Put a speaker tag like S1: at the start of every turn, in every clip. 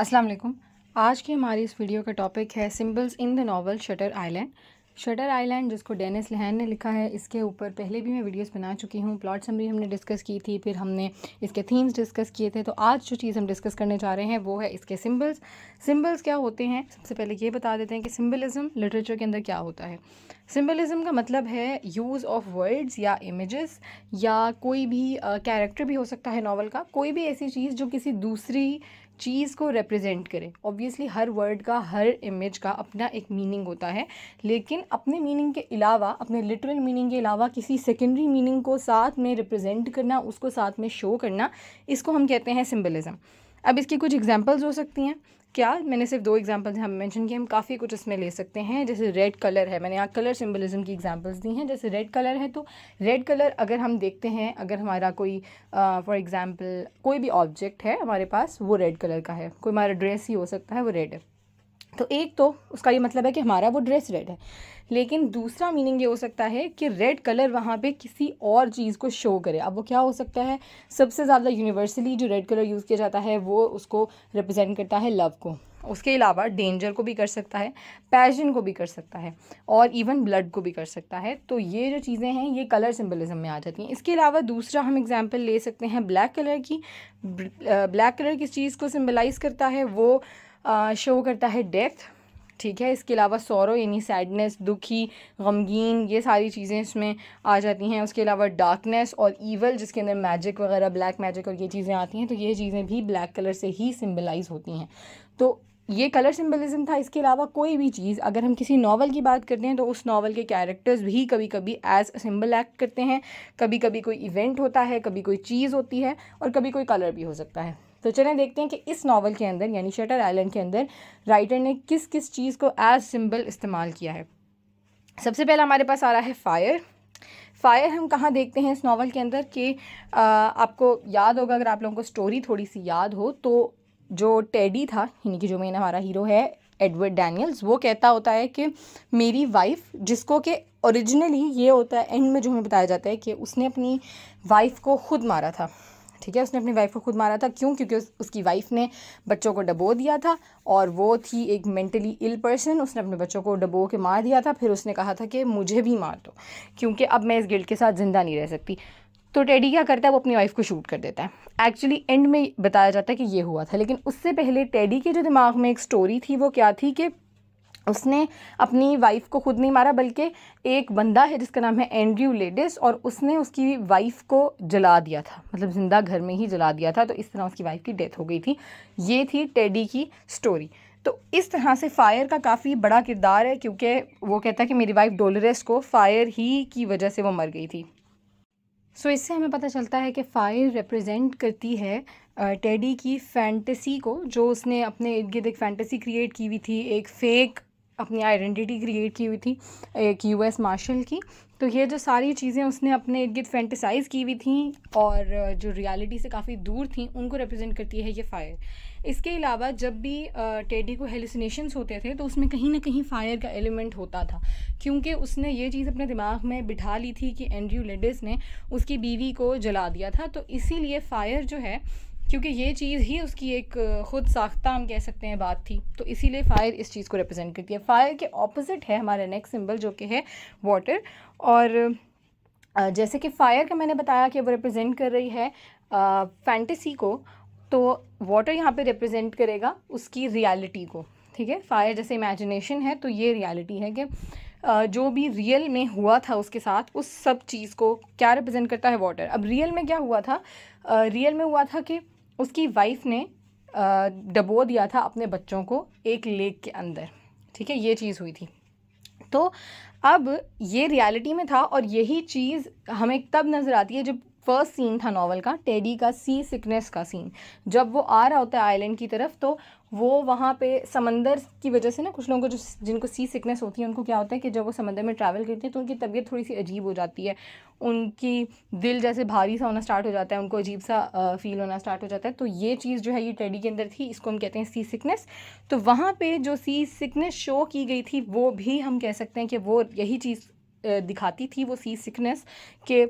S1: अस्सलाम वालेकुम आज की हमारी इस वीडियो का टॉपिक है symbols in the novel Shutter Island Shutter Island जिसको डेनिस लहन ने लिखा है इसके ऊपर पहले भी मैं वीडियोस बना चुकी हूँ प्लॉट समरी हमने डिस्कस की थी फिर हमने इसके थीम्स डिस्कस किए थे तो आज जो चीज़ हम डिस्कस करने जा रहे हैं वो है इसके सिंबल्स सिंबल्स क्या होते हैं सबसे पहले ये बता देते हैं कि सिम्बलिज़म लिटरेचर के अंदर क्या होता है सिम्बलिज़म का मतलब है यूज़ ऑफ वर्ड्स या इमेजेस या कोई भी कैरेक्टर uh, भी हो सकता है नावल का कोई भी ऐसी चीज़ जो किसी दूसरी चीज़ को रिप्रेजेंट करे ऑब्वियसली हर वर्ड का हर इमेज का अपना एक मीनिंग होता है लेकिन अपने मीनिंग के अलावा अपने लिटरल मीनिंग के अलावा किसी सेकेंडरी मीनिंग को साथ में रिप्रेजेंट करना उसको साथ में शो करना इसको हम कहते हैं सिम्बलिज़म अब इसकी कुछ एग्जाम्पल्स हो सकती हैं क्या मैंने सिर्फ दो एग्जांपल्स यहाँ मेंशन किए हम काफ़ी कुछ इसमें ले सकते हैं जैसे रेड कलर है मैंने यहाँ कलर सिंबलिज्म की एग्जांपल्स दी हैं जैसे रेड कलर है तो रेड कलर अगर हम देखते हैं अगर हमारा कोई फॉर एग्ज़ाम्पल कोई भी ऑब्जेक्ट है हमारे पास वो रेड कलर का है कोई हमारा ड्रेस ही हो सकता है वो रेड है तो एक तो उसका ये मतलब है कि हमारा वो ड्रेस रेड है लेकिन दूसरा मीनिंग ये हो सकता है कि रेड कलर वहाँ पे किसी और चीज़ को शो करे अब वो क्या हो सकता है सबसे ज़्यादा यूनिवर्सली जो रेड कलर यूज़ किया जाता है वो उसको रिप्रेजेंट करता है लव को उसके अलावा डेंजर को भी कर सकता है पैशन को भी कर सकता है और इवन ब्लड को भी कर सकता है तो ये जो चीज़ें हैं ये कलर सिंबलिज्म में आ जाती हैं इसके अलावा दूसरा हम एग्ज़ाम्पल ले सकते हैं ब्लैक कलर की ब्लैक कलर किस चीज़ को सिम्बलाइज करता है वो शो करता है डेथ ठीक है इसके अलावा सौरव यानी सैडनेस दुखी गमगीन ये सारी चीज़ें इसमें आ जाती हैं उसके अलावा डार्कनेस और ईवल जिसके अंदर मैजिक वगैरह ब्लैक मैजिक और ये चीज़ें आती हैं तो ये चीज़ें भी ब्लैक कलर से ही सिम्बलाइज़ होती हैं तो ये कलर सिम्बलिज़म था इसके अलावा कोई भी चीज़ अगर हम किसी नावल की बात करते हैं तो उस नावल के कैरेक्टर्स भी कभी कभी एज सिम्बल एक्ट करते हैं कभी कभी कोई इवेंट होता है कभी कोई चीज़ होती है और कभी कोई कलर भी हो सकता है तो चलें देखते हैं कि इस नावल के अंदर यानी शटर आइलैंड के अंदर राइटर ने किस किस चीज़ को एज सिंबल इस्तेमाल किया है सबसे पहला हमारे पास आ रहा है फायर फायर हम कहाँ देखते हैं इस नावल के अंदर कि आपको याद होगा अगर आप लोगों को स्टोरी थोड़ी सी याद हो तो जो टेडी था यानी कि जो मेन हमारा हीरो है एडवर्ड डैनियल्स वो कहता होता है कि मेरी वाइफ जिसको कि ओरिजिनली ये होता है एंड में जो हमें बताया जाता है कि उसने अपनी वाइफ को खुद मारा था ठीक है उसने अपनी वाइफ को खुद मारा था क्यों क्योंकि उस, उसकी वाइफ ने बच्चों को डबो दिया था और वो थी एक मेंटली इल पर्सन उसने अपने बच्चों को डबो के मार दिया था फिर उसने कहा था कि मुझे भी मार दो क्योंकि अब मैं इस गिल्ट के साथ ज़िंदा नहीं रह सकती तो टेडी क्या करता है वो अपनी वाइफ को शूट कर देता है एक्चुअली एंड में बताया जाता है कि ये हुआ था लेकिन उससे पहले टेडी के जो दिमाग में एक स्टोरी थी वो क्या थी कि उसने अपनी वाइफ को खुद नहीं मारा बल्कि एक बंदा है जिसका नाम है एंड्रयू लेडिस और उसने उसकी वाइफ को जला दिया था मतलब ज़िंदा घर में ही जला दिया था तो इस तरह उसकी वाइफ की डेथ हो गई थी ये थी टेडी की स्टोरी तो इस तरह से फायर का काफ़ी बड़ा किरदार है क्योंकि वो कहता है कि मेरी वाइफ डोलरेस को फायर ही की वजह से वो मर गई थी सो so, इससे हमें पता चलता है कि फायर रिप्रेजेंट करती है टेडी की फैंटेसी को जो उसने अपने इर्द गिर्द एक फैंटेसी क्रिएट की हुई थी एक फेक अपनी आइडेंटिटी क्रिएट की हुई थी एक यूएस मार्शल की तो ये जो सारी चीज़ें उसने अपने इर्द गिर्द फैंटिसाइज की हुई थी और जो रियलिटी से काफ़ी दूर थी उनको रिप्रेजेंट करती है ये फायर इसके अलावा जब भी टेडी को हेलुसिनेशंस होते थे तो उसमें कहीं ना कहीं फायर का एलिमेंट होता था क्योंकि उसने ये चीज़ अपने दिमाग में बिठा ली थी कि एंड्रयू लेडिस ने उसकी बीवी को जला दिया था तो इसीलिए फायर जो है क्योंकि ये चीज़ ही उसकी एक ख़ुद साख्ता हम कह सकते हैं बात थी तो इसीलिए फ़ायर इस चीज़ को रिप्रेजेंट करती है फ़ायर के ऑपोजिट है हमारा नेक्स्ट सिंबल जो कि है वाटर और जैसे कि फ़ायर का मैंने बताया कि वो रिप्रेजेंट कर रही है फैंटेसी को तो वाटर यहाँ पे रिप्रेजेंट करेगा उसकी रियलिटी को ठीक है फायर जैसे इमेजिनेशन है तो ये रियलिटी है कि जो भी रियल में हुआ था उसके साथ उस सब चीज़ को क्या रिप्रेजेंट करता है वाटर अब रियल में क्या हुआ था रियल में हुआ था कि उसकी वाइफ ने डबो दिया था अपने बच्चों को एक लेक के अंदर ठीक है ये चीज़ हुई थी तो अब ये रियलिटी में था और यही चीज़ हमें तब नज़र आती है जब फर्स्ट सीन था नावल का टेडी का सी सिकनेस का सीन जब वो आ रहा होता है आइलैंड की तरफ तो वो वहाँ पे समंदर की वजह से ना कुछ लोगों को जो जिनको सी सिकनेस होती है उनको क्या होता है कि जब वो समंदर में ट्रैवल करते हैं तो उनकी तबीयत थोड़ी सी अजीब हो जाती है उनकी दिल जैसे भारी सा होना स्टार्ट हो जाता है उनको अजीब सा फील होना स्टार्ट हो जाता है तो ये चीज़ जो है ये टेडी के अंदर थी इसको हम कहते हैं सी सिकनेस तो वहाँ पर जो सी सिकनेस शो की गई थी वो भी हम कह सकते हैं कि वो यही चीज़ दिखाती थी वो सी सिकनेस के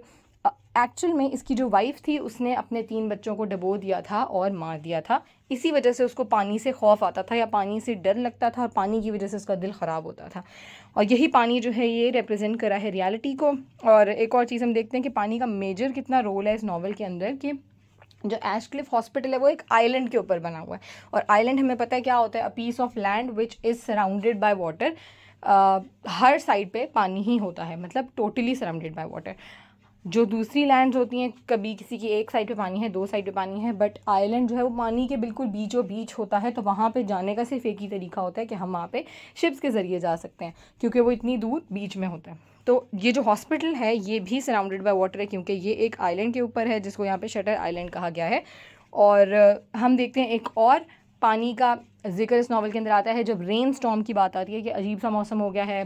S1: एक्चुअल में इसकी जो वाइफ थी उसने अपने तीन बच्चों को डबो दिया था और मार दिया था इसी वजह से उसको पानी से खौफ आता था या पानी से डर लगता था और पानी की वजह से उसका दिल ख़राब होता था और यही पानी जो है ये रिप्रेजेंट करा है रियलिटी को और एक और चीज़ हम देखते हैं कि पानी का मेजर कितना रोल है इस नावल के अंदर कि जो एशक्लिफ हॉस्पिटल है वो एक आइलैंड के ऊपर बना हुआ है और आइलैंड हमें पता है क्या होता है a piece of land which is surrounded by water हर साइड पे पानी ही होता है मतलब टोटली सराउंडेड बाय वाटर जो दूसरी लैंड होती हैं कभी किसी की एक साइड पे पानी है दो साइड पे पानी है बट आइलैंड जो है वो पानी के बिल्कुल बीचों बीच होता है तो वहाँ पे जाने का सिर्फ एक ही तरीका होता है कि हम वहाँ पे शिप्स के ज़रिए जा सकते हैं क्योंकि वो इतनी दूर बीच में होता है तो ये जो हॉस्पिटल है ये भी सराउंडेड बाई वाटर है क्योंकि ये एक आइलैंड के ऊपर है जिसको यहाँ पर शटर आइलैंड कहा गया है और हम देखते हैं एक और पानी का जिक्र इस नावल के अंदर आता है जब रेन स्टॉम की बात आती है कि अजीब सा मौसम हो गया है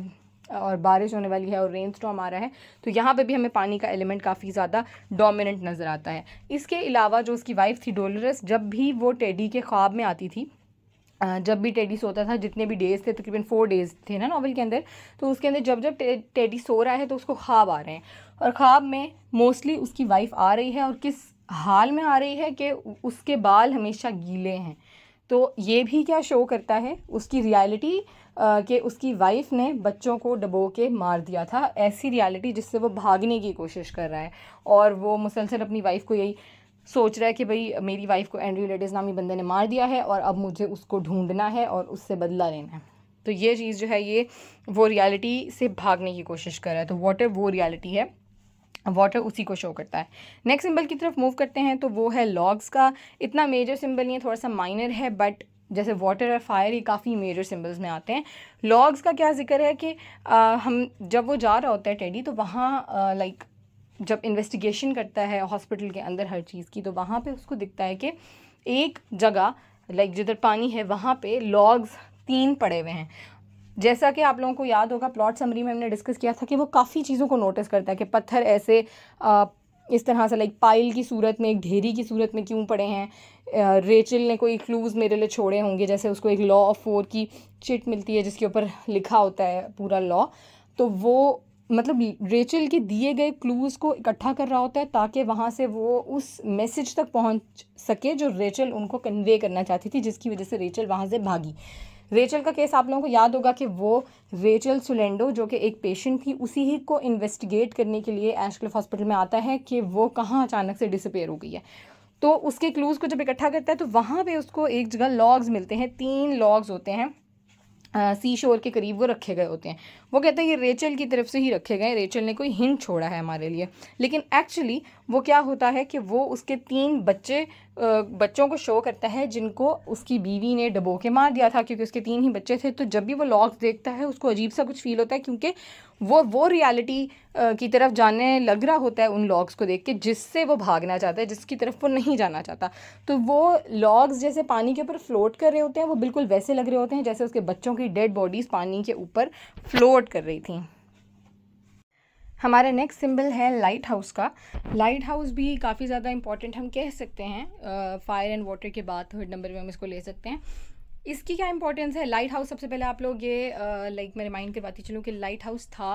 S1: और बारिश होने वाली है और रेन स्टॉम आ रहा है तो यहाँ पे भी हमें पानी का एलिमेंट काफ़ी ज़्यादा डोमिनेंट नज़र आता है इसके अलावा जो उसकी वाइफ थी डोलरस जब भी वो टेडी के ख्वाब में आती थी जब भी टेडी सोता था जितने भी डेज़ थे तकरीबन फोर डेज़ थे ना नावल के अंदर तो उसके अंदर जब जब टे, टेडी सो रहा है तो उसको ख्वाब आ रहे हैं और ख्वाब में मोस्टली उसकी वाइफ आ रही है और किस हाल में आ रही है कि उसके बाल हमेशा गीले हैं तो ये भी क्या शो करता है उसकी रियलिटी कि उसकी वाइफ ने बच्चों को डबो के मार दिया था ऐसी रियलिटी जिससे वो भागने की कोशिश कर रहा है और वो मुसलसल अपनी वाइफ को यही सोच रहा है कि भाई मेरी वाइफ को एंड्री लेडीज़ नामी बंदे ने मार दिया है और अब मुझे उसको ढूंढना है और उससे बदला लेना है तो ये चीज़ जो है ये वो रियलिटी से भागने की कोशिश कर रहा है तो वॉट वो रियलिटी है वाटर उसी को शो करता है नेक्स्ट सिंबल की तरफ मूव करते हैं तो वो है लॉग्स का इतना मेजर सिंबल नहीं है थोड़ा सा माइनर है बट जैसे वाटर और फायर ये काफ़ी मेजर सिंबल्स में आते हैं लॉग्स का क्या जिक्र है कि आ, हम जब वो जा रहा होता है टेडी तो वहाँ लाइक जब इन्वेस्टिगेशन करता है हॉस्पिटल के अंदर हर चीज़ की तो वहाँ पे उसको दिखता है कि एक जगह लाइक जिधर पानी है वहाँ पे लॉग्स तीन पड़े हुए हैं जैसा कि आप लोगों को याद होगा प्लॉट समरी में हमने डिस्कस किया था कि वो काफ़ी चीज़ों को नोटिस करता है कि पत्थर ऐसे इस तरह से लाइक पाइल की सूरत में एक ढेरी की सूरत में क्यों पड़े हैं रेचल ने कोई क्लूज़ मेरे लिए छोड़े होंगे जैसे उसको एक लॉ ऑफ फोर की चिट मिलती है जिसके ऊपर लिखा होता है पूरा लॉ तो वो मतलब रेचल के दिए गए क्लूज़ को इकट्ठा कर रहा होता है ताकि वहाँ से वो उस मैसेज तक पहुँच सके जो रेचल उनको कन्वे करना चाहती थी जिसकी वजह से रेचल वहाँ से भागी रेचल का केस आप लोगों को याद होगा कि वो रेचल सुलेंडो जो कि एक पेशेंट थी उसी ही को इन्वेस्टिगेट करने के लिए एशक्लिफ हॉस्पिटल में आता है कि वो कहाँ अचानक से डिसअपेयर हो गई है तो उसके क्लूज़ को जब इकट्ठा करता है तो वहाँ पे उसको एक जगह लॉग्स मिलते हैं तीन लॉग्स होते हैं सी शोर के करीब वो रखे गए होते हैं वो कहते हैं ये रेचल की तरफ से ही रखे गए रेचल ने कोई हिंट छोड़ा है हमारे लिए लेकिन एक्चुअली वो क्या होता है कि वो उसके तीन बच्चे बच्चों को शो करता है जिनको उसकी बीवी ने डबो के मार दिया था क्योंकि उसके तीन ही बच्चे थे तो जब भी वो लॉक्स देखता है उसको अजीब सा कुछ फील होता है क्योंकि वो वो रियलिटी की तरफ जाने लग रहा होता है उन लॉग्स को देख के जिससे वो भागना चाहता है जिसकी तरफ वो नहीं जाना चाहता तो वो लॉग्स जैसे पानी के ऊपर फ्लोट कर रहे होते हैं वो बिल्कुल वैसे लग रहे होते हैं जैसे उसके बच्चों की डेड बॉडीज़ पानी के ऊपर फ्लोट कर रही थी हमारा नेक्स्ट सिंबल है लाइट हाउस का लाइट हाउस भी काफ़ी ज़्यादा इंपॉर्टेंट हम कह सकते हैं फायर एंड वाटर के बाद थर्ड नंबर में हम इसको ले सकते हैं इसकी क्या इंपॉर्टेंस है लाइट हाउस सबसे पहले आप लोग ये लाइक मैं रिमाइंड करवाती चलूँ कि लाइट हाउस था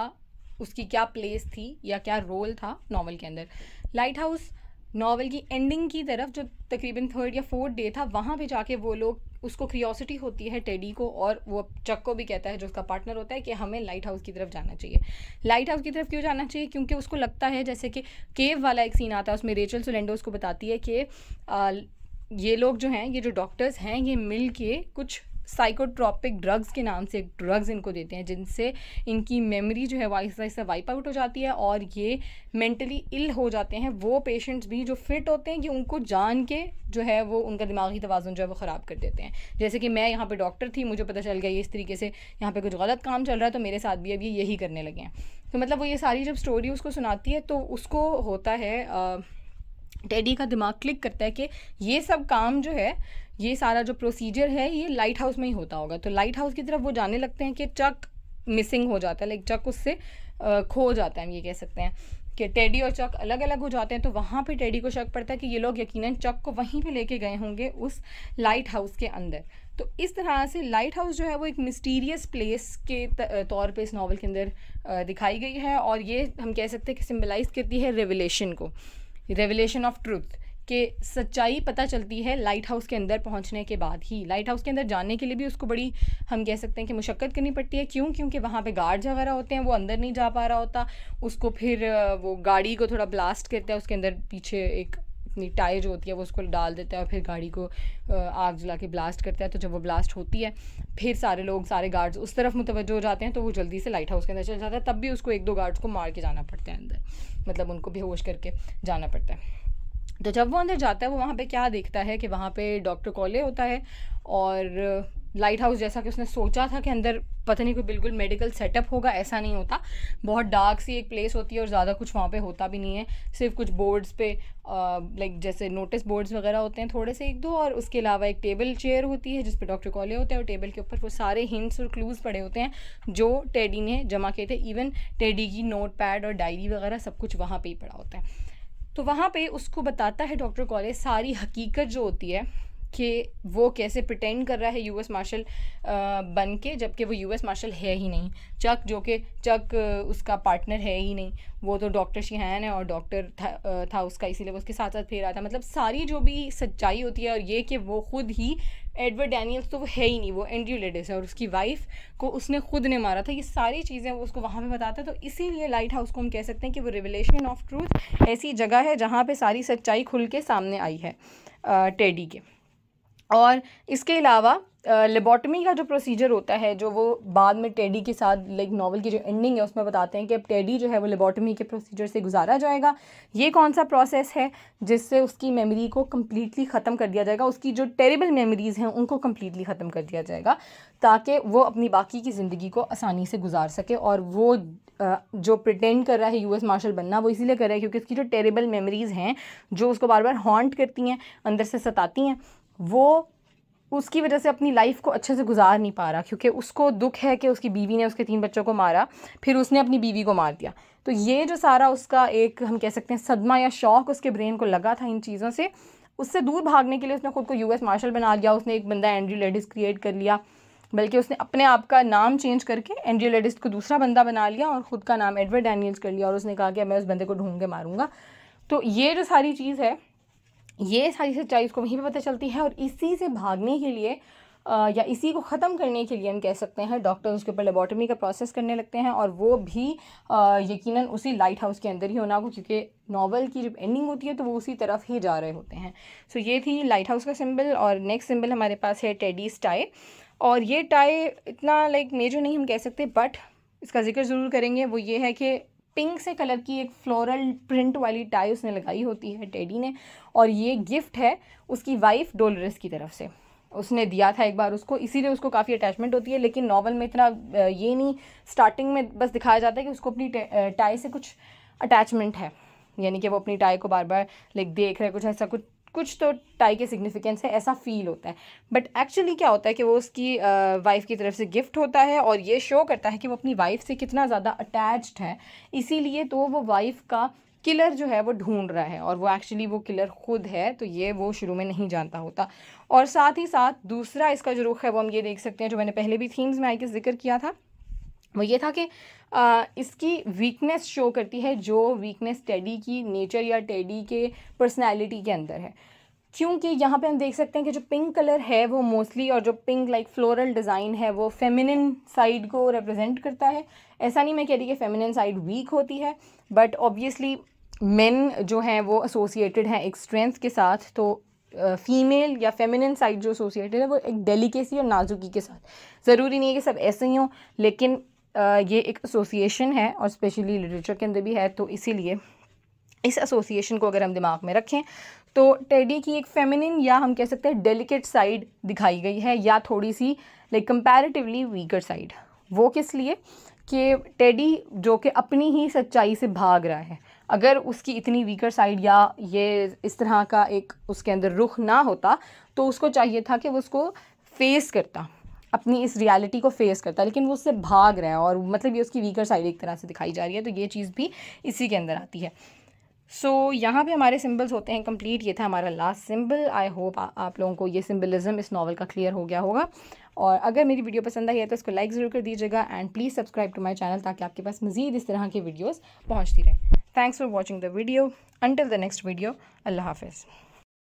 S1: उसकी क्या प्लेस थी या क्या रोल था नावल के अंदर लाइट हाउस नावल की एंडिंग की तरफ जो तकरीबन थर्ड या फोर्थ डे था वहाँ पे जाके वो लोग उसको क्रियोसिटी होती है टेडी को और वो चक को भी कहता है जो उसका पार्टनर होता है कि हमें लाइट हाउस की तरफ जाना चाहिए लाइट हाउस की तरफ क्यों जाना चाहिए क्योंकि उसको लगता है जैसे कि केव वाला एक सीन आता है उसमें रेचल सुलेंडो उसको बताती है कि ये लोग जो हैं ये जो डॉक्टर्स हैं ये मिल के कुछ साइकोट्रॉपिक ड्रग्स के नाम से ड्रग्स इनको देते हैं जिनसे इनकी मेमोरी जो है वाइस वाइस से वाइप आउट हो जाती है और ये मेंटली इल हो जाते हैं वो पेशेंट्स भी जो फिट होते हैं कि उनको जान के जो है वो उनका दिमागी तोज़ुन जो है वो ख़राब कर देते हैं जैसे कि मैं यहाँ पर डॉक्टर थी मुझे पता चल गया ये इस तरीके से यहाँ पर कुछ गलत काम चल रहा है तो मेरे साथ भी अब ये यही करने लगे हैं तो मतलब वो ये सारी जब स्टोरी उसको सुनाती है तो उसको होता है आ, टेडी का दिमाग क्लिक करता है कि ये सब काम जो है ये सारा जो प्रोसीजर है ये लाइट हाउस में ही होता होगा तो लाइट हाउस की तरफ वो जाने लगते हैं कि चक मिसिंग हो जाता है लाइक चक उससे खो जाता है हम ये कह सकते हैं कि टेडी और चक अलग अलग हो जाते हैं तो वहाँ पे टेडी को शक पड़ता है कि ये लोग यकीनन चक को वहीं पे लेके गए होंगे उस लाइट हाउस के अंदर तो इस तरह से लाइट हाउस जो है वो एक मिस्टीरियस प्लेस के तौर पे इस नावल के अंदर दिखाई गई है और ये हम कह सकते हैं कि सिम्बलाइज़ करती है रेवलेशन को रेवलेशन ऑफ ट्रूथ कि सच्चाई पता चलती है लाइट हाउस के अंदर पहुंचने के बाद ही लाइट हाउस के अंदर जाने के लिए भी उसको बड़ी हम कह सकते हैं कि मुशक्क़त करनी पड़ती है क्यों क्योंकि वहाँ पे गार्ड वगैरह होते हैं वो अंदर नहीं जा पा रहा होता उसको फिर वो गाड़ी को थोड़ा ब्लास्ट करता है उसके अंदर पीछे एक अपनी टायर जो होती है वो उसको डाल देता है और फिर गाड़ी को आग जला के ब्लास्ट करता है तो जब वो ब्लास्ट होती है फिर सारे लोग सारे गार्ड्स उस तरफ मुतवज़ो हो जाते हैं तो वो जल्दी से लाइट हाउस के अंदर चल जाता है तब भी उसको एक दो गार्ड्स को मार के जाना पड़ता है अंदर मतलब उनको बेहोश करके जाना पड़ता है तो जब वो अंदर जाता है वो वहाँ पे क्या देखता है कि वहाँ पे डॉक्टर कॉले होता है और लाइट हाउस जैसा कि उसने सोचा था कि अंदर पता नहीं कोई बिल्कुल मेडिकल सेटअप होगा ऐसा नहीं होता बहुत डार्क सी एक प्लेस होती है और ज़्यादा कुछ वहाँ पे होता भी नहीं है सिर्फ कुछ बोर्ड्स पे लाइक जैसे नोटिस बोर्ड्स वगैरह होते हैं थोड़े से एक दो और उसके अलावा एक टेबल चेयर होती है जिस पर डॉक्टर कॉले होते हैं और टेबल के ऊपर वो सारे हिंट्स और क्लूज़ पड़े होते हैं जो टेडी ने जमा किए थे इवन टेडी की नोट पैड और डायरी वगैरह सब कुछ वहाँ पर ही पड़ा होता है तो वहाँ पर उसको बताता है डॉक्टर कॉले सारी हकीकत जो होती है कि वो कैसे प्रटेंड कर रहा है यूएस मार्शल बन के जबकि वो यूएस मार्शल है ही नहीं चक जो कि चक उसका पार्टनर है ही नहीं वो तो डॉक्टर शिहान है और डॉक्टर था, था उसका इसीलिए वो उसके साथ साथ फेर रहा था मतलब सारी जो भी सच्चाई होती है और ये कि वो खुद ही एडवर्ड डैनियल्स तो वो है ही नहीं वो एंड्री लेडिस है और उसकी वाइफ को उसने खुद ने मारा था ये सारी चीज़ें वो उसको वहाँ पे बताता है तो इसीलिए लाइट हाउस को हम कह सकते हैं कि वो रिवलेशन ऑफ ट्रूथ ऐसी जगह है जहाँ पे सारी सच्चाई खुल के सामने आई है टेडी के और इसके अलावा लेबॉटमी का जो प्रोसीजर होता है जो वो बाद में टेडी के साथ लाइक नॉवल की जो एंडिंग है उसमें बताते हैं कि अब टेडी जो है वो लेबॉटमी के प्रोसीजर से गुजारा जाएगा ये कौन सा प्रोसेस है जिससे उसकी मेमोरी को कम्प्लीटली ख़त्म कर दिया जाएगा उसकी जो टेरेबल मेमोरीज़ हैं उनको कम्प्लीटली ख़त्म कर दिया जाएगा ताकि वो अपनी बाकी की ज़िंदगी को आसानी से गुजार सके और वो जो प्रिटेंड कर रहा है यूएस मार्शल बनना वो इसीलिए कर रहा है क्योंकि उसकी जो टेरेबल मेमोरीज़ हैं जो उसको बार बार हॉन्ट करती हैं अंदर से सताती हैं वो उसकी वजह से अपनी लाइफ को अच्छे से गुजार नहीं पा रहा क्योंकि उसको दुख है कि उसकी बीवी ने उसके तीन बच्चों को मारा फिर उसने अपनी बीवी को मार दिया तो ये जो सारा उसका एक हम कह सकते हैं सदमा या शौक उसके ब्रेन को लगा था इन चीज़ों से उससे दूर भागने के लिए उसने खुद को यू एस मार्शल बना लिया उसने एक बंदा एंड्री लेडिस क्रिएट कर लिया बल्कि उसने अपने आप का नाम चेंज करके एंड्री लेडिस को दूसरा बंदा बना लिया और ख़ुद का नाम एडवर्ड डैनियल्स कर लिया और उसने कहा कि मैं उस बंदे को ढूंढ के मारूंगा तो ये जो सारी चीज़ है ये सारी सच्चाई उसको वहीं पे पता चलती है और इसी से भागने के लिए या इसी को ख़त्म करने के लिए हम कह सकते हैं डॉक्टर उसके ऊपर लेबॉटमी का प्रोसेस करने लगते हैं और वो भी यकीनन उसी लाइट हाउस के अंदर ही होना होगा क्योंकि नावल की जब एंडिंग होती है तो वो उसी तरफ ही जा रहे होते हैं सो so, ये थी लाइट हाउस का सिंबल और नेक्स्ट सिंबल हमारे पास है टेडीज टाई और ये टाई इतना लाइक मेजर नहीं हम कह सकते बट इसका जिक्र ज़रूर करेंगे वो ये है कि पिंक से कलर की एक फ्लोरल प्रिंट वाली टाई उसने लगाई होती है टेडी ने और ये गिफ्ट है उसकी वाइफ डोलरस की तरफ से उसने दिया था एक बार उसको इसीलिए उसको काफ़ी अटैचमेंट होती है लेकिन नावल में इतना ये नहीं स्टार्टिंग में बस दिखाया जाता है कि उसको अपनी टाई से कुछ अटैचमेंट है यानी कि वो अपनी टाई को बार बार लाइक देख रहे कुछ ऐसा कुछ कुछ तो टाई के सिग्निफिकेंस है ऐसा फील होता है बट एक्चुअली क्या होता है कि वो उसकी वाइफ की तरफ से गिफ्ट होता है और ये शो करता है कि वो अपनी वाइफ से कितना ज़्यादा अटैच्ड है इसीलिए तो वो वाइफ का किलर जो है वो ढूंढ रहा है और वो एक्चुअली वो किलर खुद है तो ये वो शुरू में नहीं जानता होता और साथ ही साथ दूसरा इसका जो रुख है वो हम ये देख सकते हैं जो मैंने पहले भी थीम्स में आई के जिक्र किया था वो ये था कि इसकी वीकनेस शो करती है जो वीकनेस टेडी की नेचर या टेडी के पर्सनैलिटी के अंदर है क्योंकि यहाँ पे हम देख सकते हैं कि जो पिंक कलर है वो मोस्टली और जो पिंक लाइक फ्लोरल डिज़ाइन है वो फेमिनिन साइड को रिप्रेजेंट करता है ऐसा नहीं मैं कह रही कि फेमिनिन साइड वीक होती है बट ऑब्वियसली मेन जो हैं वो एसोसिएटेड हैं एक स्ट्रेंथ के साथ तो फीमेल या फेमिनिन साइड जो एसोसिएटेड है वो एक डेलीकेसी और नाजुकी के साथ ज़रूरी नहीं है कि सब ऐसे ही हों लेकिन ये एक एसोसिएशन है और स्पेशली लिटरेचर के अंदर भी है तो इसीलिए इस एसोसिएशन को अगर हम दिमाग में रखें तो टेडी की एक फेमिनिन या हम कह सकते हैं डेलिकेट साइड दिखाई गई है या थोड़ी सी लाइक कंपैरेटिवली वीकर साइड वो किस लिए कि टेडी जो कि अपनी ही सच्चाई से भाग रहा है अगर उसकी इतनी वीकर साइड या ये इस तरह का एक उसके अंदर रुख ना होता तो उसको चाहिए था कि वो उसको फेस करता अपनी इस रियलिटी को फेस करता है लेकिन वो उससे भाग रहा है और मतलब ये उसकी वीकर साइड एक तरह से दिखाई जा रही है तो ये चीज़ भी इसी के अंदर आती है सो so, यहाँ पे हमारे सिंबल्स होते हैं कंप्लीट ये था हमारा लास्ट सिंबल आई होप आप लोगों को ये सिंबलिज्म इस नावल का क्लियर हो गया होगा और अगर मेरी वीडियो पसंद आई है तो इसको लाइक ज़रूर कर दीजिएगा and please subscribe to my channel ताकि आपके पास मजीद इस तरह की वीडियोज़ पहुँचती रहें thanks for watching the video until the next video अल्लाह हाफिज़